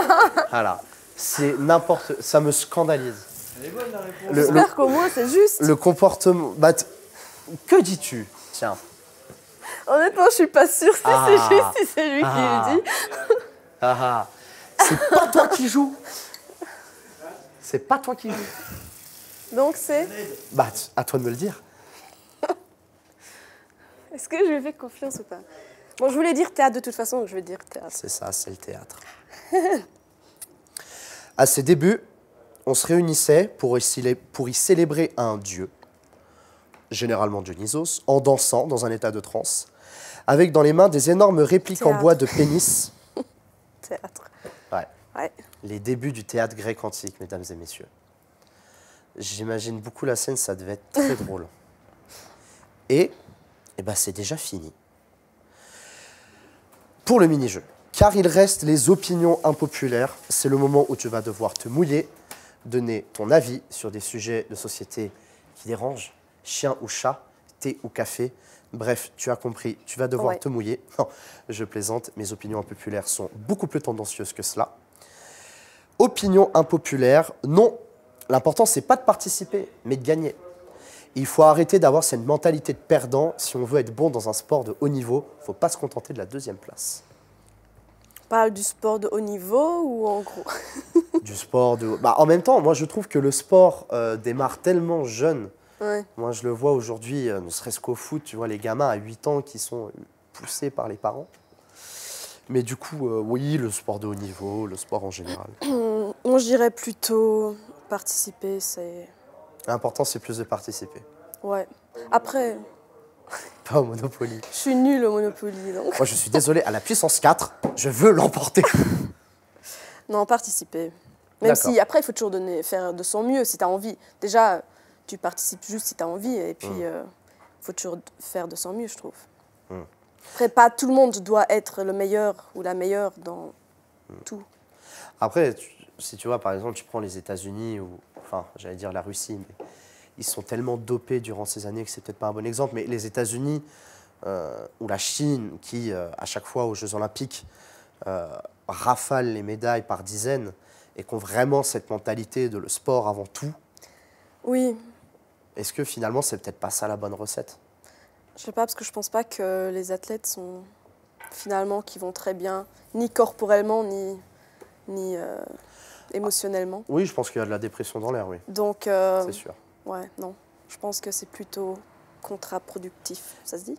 voilà. C'est n'importe. Ça me scandalise. Elle est bonne la réponse. J'espère qu'au moins c'est juste. Le comportement. Bah, que dis-tu Tiens. Honnêtement, je suis pas sûre si ah. c'est juste, si c'est lui qui le ah. dit. Ah, c'est pas toi qui joues. C'est pas toi qui joues. Donc c'est Bah, à toi de me le dire. Est-ce que je lui fais confiance ou pas Bon, je voulais dire théâtre de toute façon, je vais dire théâtre. C'est ça, c'est le théâtre. à ses débuts, on se réunissait pour y célébrer un dieu, généralement Dionysos, en dansant dans un état de transe, avec dans les mains des énormes répliques en bois de pénis. théâtre. Ouais. Les débuts du théâtre grec antique, mesdames et messieurs. J'imagine beaucoup la scène, ça devait être très drôle. Et, eh ben c'est déjà fini. Pour le mini-jeu, car il reste les opinions impopulaires, c'est le moment où tu vas devoir te mouiller, donner ton avis sur des sujets de société qui dérangent, chien ou chat, thé ou café. Bref, tu as compris, tu vas devoir te mouiller. je plaisante, mes opinions impopulaires sont beaucoup plus tendancieuses que cela. Opinion impopulaire, non, l'important c'est pas de participer, mais de gagner. Il faut arrêter d'avoir cette mentalité de perdant si on veut être bon dans un sport de haut niveau. Il ne faut pas se contenter de la deuxième place. On parle du sport de haut niveau ou en gros Du sport de. Bah, en même temps, moi je trouve que le sport euh, démarre tellement jeune moi, je le vois aujourd'hui, euh, ne serait-ce qu'au foot, tu vois, les gamins à 8 ans qui sont euh, poussés par les parents. Mais du coup, euh, oui, le sport de haut niveau, le sport en général. On dirait plutôt participer, c'est... L'important, c'est plus de participer. Ouais. Après... Pas au Monopoly. Je suis nulle au Monopoly, donc... Moi, je suis désolé, à la puissance 4, je veux l'emporter. non, participer. Même si, après, il faut toujours donner, faire de son mieux, si tu as envie. Déjà, tu participes juste si tu as envie. Et puis, il mm. euh, faut toujours faire de son mieux, je trouve. Mm. Après, pas tout le monde doit être le meilleur ou la meilleure dans mm. tout. Après, si tu vois, par exemple, tu prends les États-Unis ou, enfin, j'allais dire la Russie, ils sont tellement dopés durant ces années que c'est peut-être pas un bon exemple. Mais les États-Unis euh, ou la Chine, qui euh, à chaque fois aux Jeux Olympiques euh, rafale les médailles par dizaines et qui ont vraiment cette mentalité de le sport avant tout. Oui, est-ce que finalement, c'est peut-être pas ça la bonne recette Je sais pas, parce que je pense pas que les athlètes sont finalement qui vont très bien, ni corporellement, ni, ni euh, émotionnellement. Ah, oui, je pense qu'il y a de la dépression dans l'air, oui. Donc. Euh, c'est sûr. Ouais, non. Je pense que c'est plutôt contre-productif, ça se dit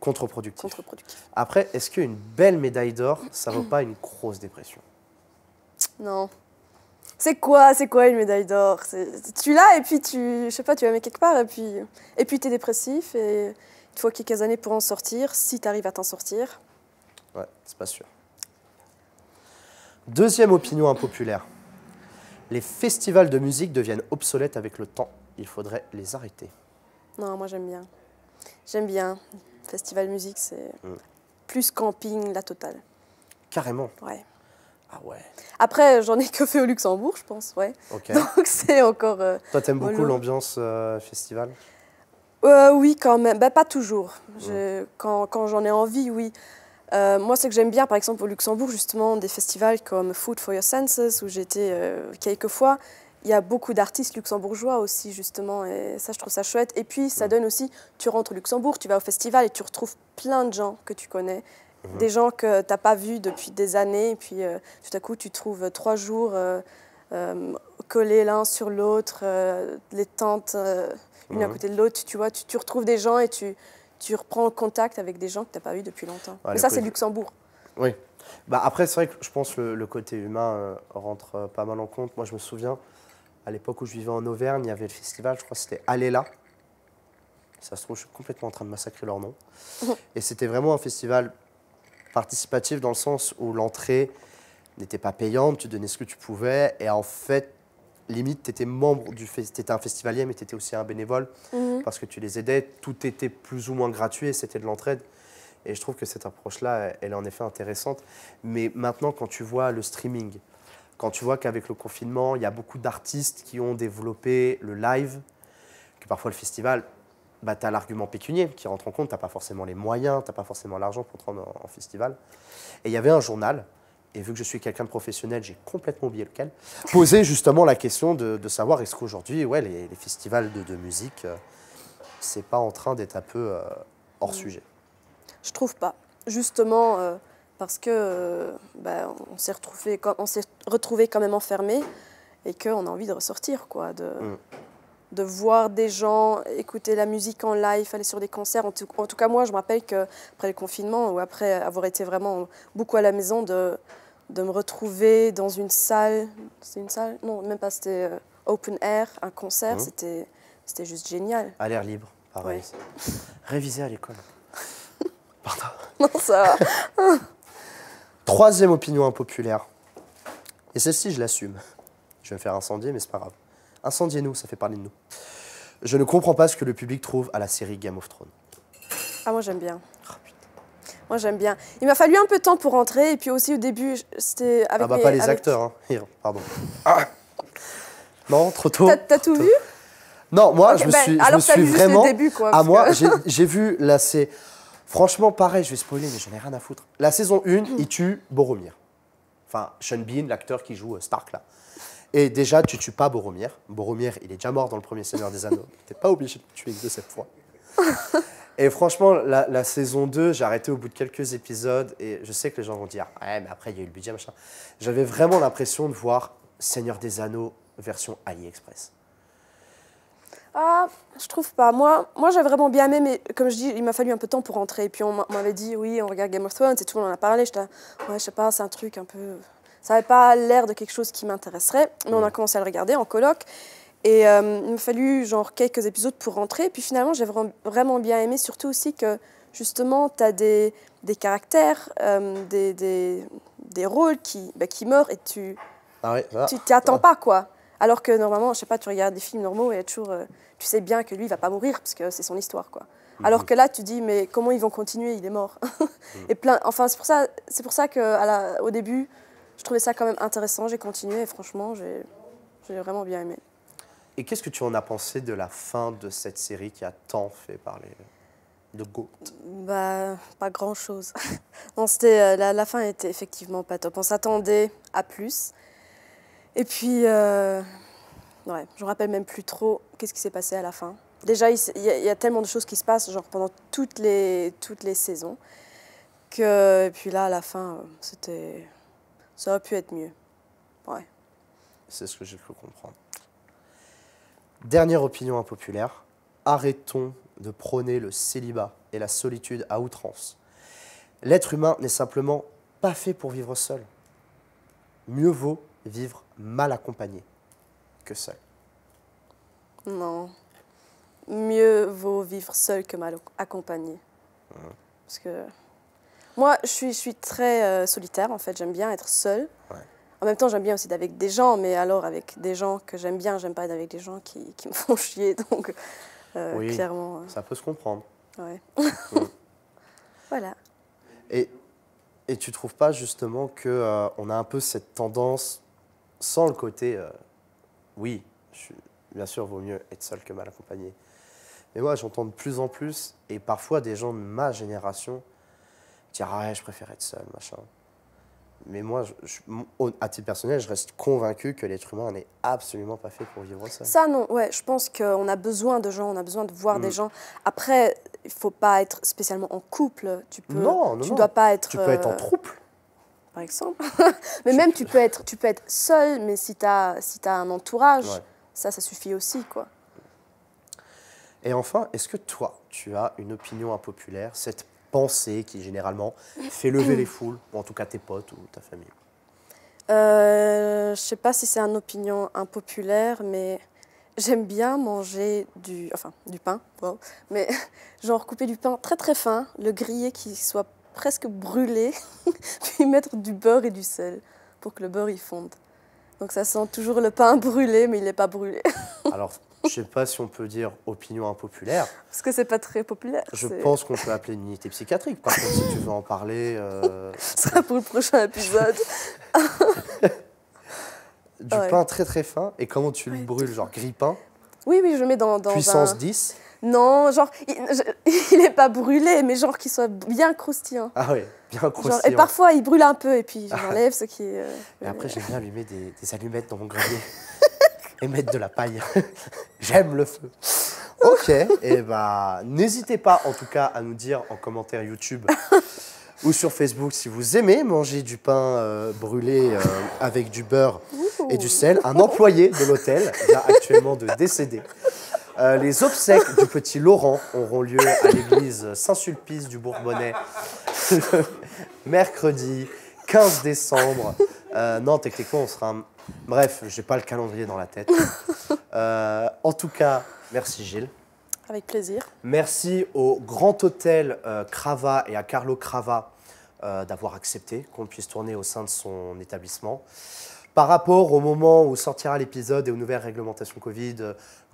Contre-productif. Contre-productif. Après, est-ce qu'une belle médaille d'or, ça vaut pas une grosse dépression Non c'est quoi, c'est quoi une médaille d'or Tu l'as et puis tu, je sais pas, tu la mets quelque part et puis et puis t'es dépressif et il faut quelques années pour en sortir, si tu arrives à t'en sortir. Ouais, c'est pas sûr. Deuxième opinion impopulaire. Les festivals de musique deviennent obsolètes avec le temps. Il faudrait les arrêter. Non, moi j'aime bien. J'aime bien. Festival musique, c'est mm. plus camping, la totale. Carrément. Ouais. Ah Après, j'en ai que fait au Luxembourg, je pense, ouais. Donc c'est encore. Euh, Toi, t'aimes beaucoup l'ambiance euh, festival euh, Oui, quand même. Ben, pas toujours. Mm. Quand, j'en ai envie, oui. moi, ce que j'aime bien, par exemple, au Luxembourg, justement, des festivals comme Food for Your Senses, où j'étais quelquefois. quelques fois, il y a beaucoup d'artistes luxembourgeois aussi, justement, et ça, je trouve ça chouette. Et puis, ça mm. donne aussi, tu rentres au Luxembourg, tu vas au festival et tu retrouves plein de gens que tu connais. Mhm. Des gens que tu n'as pas vus depuis des années, et puis euh, tout à coup, tu trouves trois jours euh, euh, collés l'un sur l'autre, les tentes une à mhm. côté de l'autre. Tu vois, tu, retrouves des gens et tu, tu reprends contact avec des gens que tu n'as pas vus depuis longtemps. et Mais ça, c'est Luxembourg. Oui. Bah, après, c'est vrai que je pense que le, le, côté humain rentre pas mal en compte. Moi, je me souviens, à l'époque où je vivais en Auvergne, il y avait le festival, je crois que c'était Aléla. Ça se trouve, je suis complètement en train de massacrer leur nom. et c'était vraiment un festival participative dans le sens où l'entrée n'était pas payante, tu donnais ce que tu pouvais, et en fait, limite, tu étais membre du un festivalier, mais tu étais aussi un bénévole, mhm. parce que tu les aidais, tout était plus ou moins gratuit, c'était de l'entraide. Et je trouve que cette approche-là, elle est en effet intéressante. Mais maintenant, quand tu vois le streaming, quand tu vois qu'avec le confinement, il y a beaucoup d'artistes qui ont développé le live, que parfois le festival, bah, tu as l'argument pécunier qui rentre en compte, tu n'as pas forcément les moyens, tu n'as pas forcément l'argent pour te rendre en, festival. Et il y avait un journal, et vu que je suis quelqu'un de professionnel, j'ai complètement oublié lequel, poser justement la question de, savoir est-ce qu'aujourd'hui, ouais, les, festivals de, musique, euh, c'est pas en train d'être un peu euh, hors mm. sujet Je trouve pas. Justement, euh, parce que bah, on s'est retrouvé, quand même enfermé et qu'on a envie de ressortir, quoi. De... Mm de voir des gens écouter la musique en live, aller sur des concerts. En tout, cas, moi, je me rappelle qu'après le confinement, ou après avoir été vraiment beaucoup à la maison, de, de me retrouver dans une salle, c'est une salle Non, même pas, c'était euh, open air, un concert, mmh. c'était, c'était juste génial. À l'air libre, pareil. Réviser à l'école. Pardon. Non, ça va. Troisième opinion impopulaire. Et celle-ci, je l'assume. Je vais me faire incendier, mais c'est pas grave. Incendiez-nous, ça fait parler de nous. Je ne comprends pas ce que le public trouve à la série Game of Thrones. Ah, moi j'aime bien. Oh, moi j'aime bien. Il m'a fallu un peu de temps pour rentrer et puis aussi au début, c'était avec. Ah, bah pas les acteurs, hein. Pardon. Ah non, trop tôt. T'as tout vu Non, moi je me bah, suis, vraiment... je alors suis vraiment. le début, quoi, à ah, moi, j'ai vu la c'est Franchement, pareil, je vais spoiler, mais j'en ai rien à foutre. La saison 1, il tue Boromir. Enfin, Sean Bean, l'acteur qui joue euh, Stark là. Et déjà, tu tues pas Boromir. Boromir, il est déjà mort dans le premier Seigneur des Anneaux. T'es pas obligé de le tuer de cette fois. Et franchement, la, saison 2, j'ai arrêté au bout de quelques épisodes et je sais que les gens vont dire mais après, il y a eu le budget, machin. J'avais vraiment l'impression de voir Seigneur des Anneaux version AliExpress. Ah, je trouve pas. Moi, moi j'ai vraiment bien aimé, mais comme je dis, il m'a fallu un peu de temps pour rentrer. Et puis on m'avait dit, oui, on regarde Game of Thrones et tout, on en a parlé. J'étais, ouais, je sais pas, c'est un truc un peu ça n'avait pas l'air de quelque chose qui m'intéresserait, mais on a mm. commencé à le regarder en colloque. Et euh, il m'a fallu genre quelques épisodes pour rentrer. puis finalement, j'ai vraiment bien aimé, surtout aussi que justement, tu as des, des caractères, euh, des, des, des, rôles qui, bah, qui meurent et tu ah tu t'y attends pas, quoi. Alors que normalement, je sais pas, tu regardes des films normaux et toujours, euh, tu sais bien que lui, il va pas mourir parce que c'est son histoire, quoi. Mm-hmm. Alors que là, tu dis, mais comment ils vont continuer Il est mort. Et plein. Enfin, c'est pour ça, c'est pour ça que au début, je trouvais ça quand même intéressant. J'ai continué et franchement, j'ai vraiment bien aimé. Et qu'est-ce que tu en as pensé de la fin de cette série qui a tant fait parler de Goat Bah, pas grand-chose. non, c'était euh, la, fin était effectivement pas top. On s'attendait à plus. Et puis, euh, ouais, je me rappelle même plus trop qu'est-ce qui s'est passé à la fin. Déjà, il y, a, tellement de choses qui se passent, genre pendant toutes les, toutes les saisons, que et puis là, à la fin, euh, c'était ça aurait pu être mieux. Ouais. C'est ce que j'ai cru comprendre. Dernière opinion impopulaire. Arrêtons de prôner le célibat et la solitude à outrance. L'être humain n'est simplement pas fait pour vivre seul. Mieux vaut vivre mal accompagné que seul. Non. Mieux vaut vivre seul que mal accompagné. Mmh. Parce que moi, je suis, très euh, solitaire, en fait. J'aime bien être seule. En même temps, j'aime bien aussi être avec des gens, mais alors avec des gens que j'aime bien, j'aime pas être avec des gens qui, me font chier. Donc, euh, oui, clairement. Euh, Ça peut se comprendre. Ouais. voilà. Et, et tu trouves pas justement que on a un peu cette tendance, sans le côté, oui, bien sûr, vaut mieux être seul que mal accompagné. Mais moi, j'entends de plus en plus, et parfois des gens de ma génération dire ah je préfère être seul, machin. Mais moi, à titre personnel, je reste convaincu que l'être humain n'est absolument pas fait pour vivre seul. Ça, non, ouais, je pense qu'on a besoin de gens, on a besoin de voir des mm. gens. Après, il faut pas être spécialement en couple. Tu peux, non, non, tu non. dois pas être. Tu peux être en euh, troupe. Par exemple. mais même, tu peux, être, tu peux être seul, mais si tu as, si as un entourage, ça, ça suffit aussi, quoi. Et enfin, est-ce que toi, tu as une opinion impopulaire, cette pensée qui généralement fait lever les foules, ou en tout cas tes potes ou ta famille euh, Je ne sais pas si c'est une opinion impopulaire, mais j'aime bien manger du, enfin, du pain, mais genre couper du pain très très fin, le griller qui soit presque brûlé, puis mettre du beurre et du sel pour que le beurre y fonde. Donc ça sent toujours le pain brûlé, mais il n'est pas brûlé. Alors je sais pas si on peut dire opinion impopulaire. Parce que c'est pas très populaire. Je pense qu'on peut appeler une unité psychiatrique. Par contre, si tu veux en parler. Euh, ce sera pour le prochain épisode. du pain très très fin. Et comment tu le brûles Genre gris pain Oui, oui, je le mets dans. dans puissance 10 non, genre, il n'est pas brûlé, mais genre qu'il soit bien croustillant. Ah oui, bien croustillant. et parfois, il brûle un peu, et puis j'enlève ce qui... est... Euh, et après, euh, j'aime bien allumer des, des allumettes dans mon grenier et mettre de la paille. J'aime le feu. Ok, et eh ben n'hésitez pas en tout cas à nous dire en commentaire YouTube ou sur Facebook si vous aimez manger du pain euh, brûlé euh, avec du beurre et du sel. Un employé de l'hôtel vient actuellement de décéder. Euh, les obsèques du petit Laurent auront lieu à l'église Saint-Sulpice du Bourbonnais mercredi 15 décembre. non, techniquement, on sera Bref, j'ai pas le calendrier dans la tête. Euh, en tout cas, merci Gilles. Avec plaisir. Merci au Grand Hôtel euh, Crava et à Carlo Crava euh, d'avoir accepté qu'on puisse tourner au sein de son établissement. Par rapport au moment où sortira l'épisode et aux nouvelles réglementations Covid,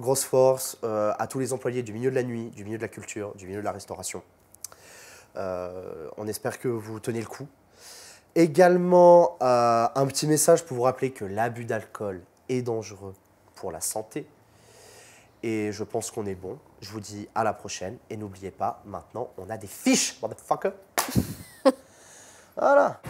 grosse force à tous les employés du milieu de la nuit, du milieu de la culture, du milieu de la restauration. on espère que vous tenez le coup, Également, euh, un petit message pour vous rappeler que l'abus d'alcool est dangereux pour la santé. Et je pense qu'on est bon. Je vous dis à la prochaine. Et n'oubliez pas, maintenant, on a des fiches, motherfucker. voilà.